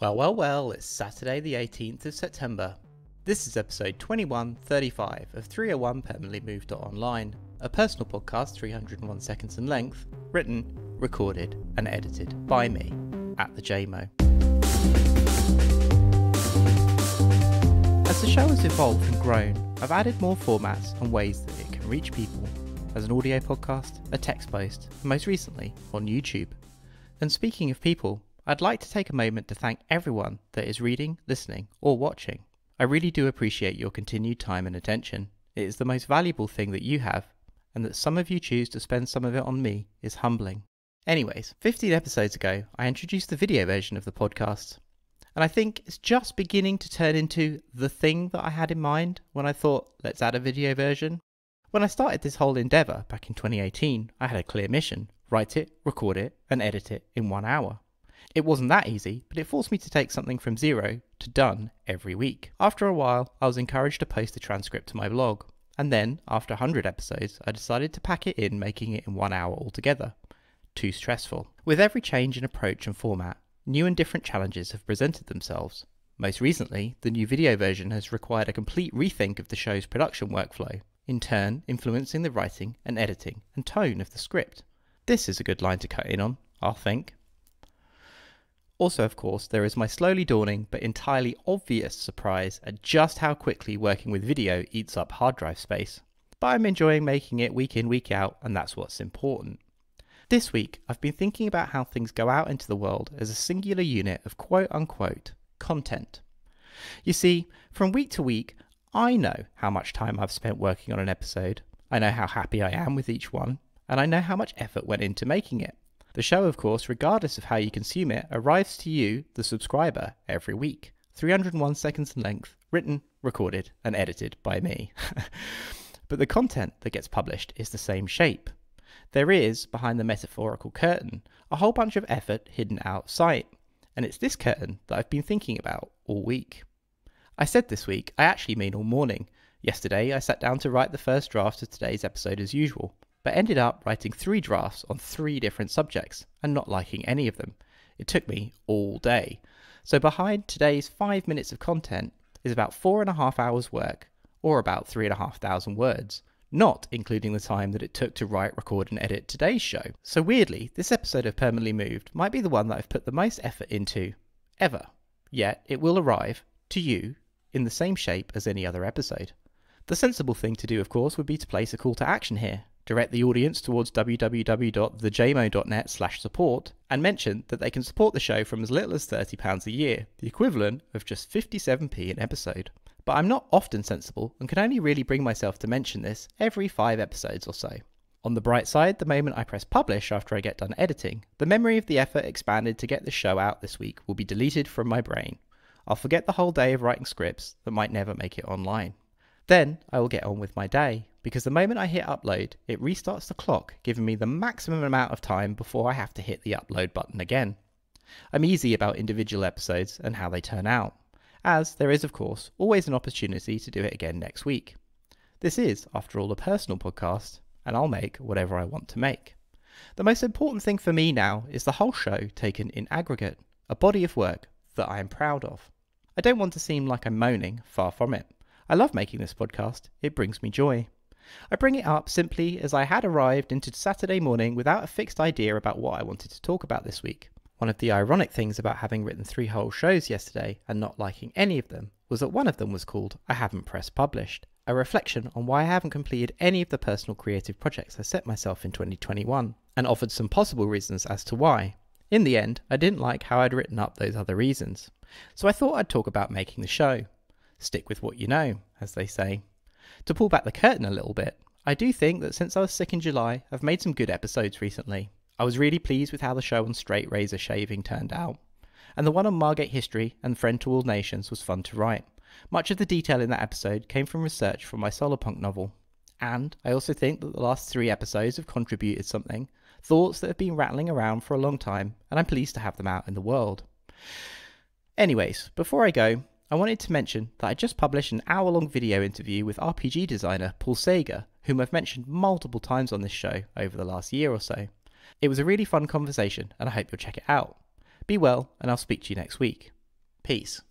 Well, well, well, it's Saturday the 18th of September. This is episode 2135 of 301 Permanently Moved Online, a personal podcast 301 seconds in length, written, recorded, and edited by me at the JMO. As the show has evolved and grown, I've added more formats and ways that it can reach people as an audio podcast, a text post, and most recently on YouTube. And speaking of people, I'd like to take a moment to thank everyone that is reading, listening, or watching. I really do appreciate your continued time and attention. It is the most valuable thing that you have, and that some of you choose to spend some of it on me is humbling. Anyways, 15 episodes ago, I introduced the video version of the podcast, and I think it's just beginning to turn into the thing that I had in mind when I thought, let's add a video version. When I started this whole endeavour back in 2018, I had a clear mission write it, record it, and edit it in one hour. It wasn't that easy, but it forced me to take something from zero to done every week. After a while, I was encouraged to post the transcript to my blog, and then, after 100 episodes, I decided to pack it in, making it in one hour altogether. Too stressful. With every change in approach and format, new and different challenges have presented themselves. Most recently, the new video version has required a complete rethink of the show's production workflow, in turn influencing the writing and editing and tone of the script. This is a good line to cut in on, I'll think. Also, of course, there is my slowly dawning but entirely obvious surprise at just how quickly working with video eats up hard drive space. But I'm enjoying making it week in, week out, and that's what's important. This week, I've been thinking about how things go out into the world as a singular unit of quote unquote content. You see, from week to week, I know how much time I've spent working on an episode, I know how happy I am with each one, and I know how much effort went into making it. The show, of course, regardless of how you consume it, arrives to you, the subscriber, every week. 301 seconds in length, written, recorded, and edited by me. but the content that gets published is the same shape. There is, behind the metaphorical curtain, a whole bunch of effort hidden out of sight, and it's this curtain that I've been thinking about all week. I said this week, I actually mean all morning. Yesterday, I sat down to write the first draft of today's episode as usual but ended up writing three drafts on three different subjects and not liking any of them. It took me all day. So behind today's five minutes of content is about four and a half hours work, or about three and a half thousand words, not including the time that it took to write, record, and edit today's show. So weirdly, this episode of Permanently Moved might be the one that I've put the most effort into ever. Yet it will arrive to you in the same shape as any other episode. The sensible thing to do, of course, would be to place a call to action here direct the audience towards www.thejmo.net slash support, and mention that they can support the show from as little as £30 a year, the equivalent of just 57p an episode. But I'm not often sensible and can only really bring myself to mention this every five episodes or so. On the bright side, the moment I press publish after I get done editing, the memory of the effort expanded to get the show out this week will be deleted from my brain. I'll forget the whole day of writing scripts that might never make it online. Then I will get on with my day because the moment I hit upload, it restarts the clock, giving me the maximum amount of time before I have to hit the upload button again. I'm easy about individual episodes and how they turn out, as there is, of course, always an opportunity to do it again next week. This is, after all, a personal podcast, and I'll make whatever I want to make. The most important thing for me now is the whole show taken in aggregate, a body of work that I am proud of. I don't want to seem like I'm moaning, far from it. I love making this podcast, it brings me joy. I bring it up simply as I had arrived into Saturday morning without a fixed idea about what I wanted to talk about this week. One of the ironic things about having written three whole shows yesterday and not liking any of them was that one of them was called I Haven't Press Published, a reflection on why I haven't completed any of the personal creative projects I set myself in 2021, and offered some possible reasons as to why. In the end, I didn't like how I'd written up those other reasons, so I thought I'd talk about making the show stick with what you know, as they say. To pull back the curtain a little bit, I do think that since I was sick in July, I've made some good episodes recently. I was really pleased with how the show on straight razor shaving turned out. And the one on Margate history and Friend to All Nations was fun to write. Much of the detail in that episode came from research from my solarpunk novel. And I also think that the last three episodes have contributed something, thoughts that have been rattling around for a long time, and I'm pleased to have them out in the world. Anyways, before I go, I wanted to mention that I just published an hour long video interview with RPG designer Paul Sager, whom I've mentioned multiple times on this show over the last year or so. It was a really fun conversation, and I hope you'll check it out. Be well, and I'll speak to you next week. Peace.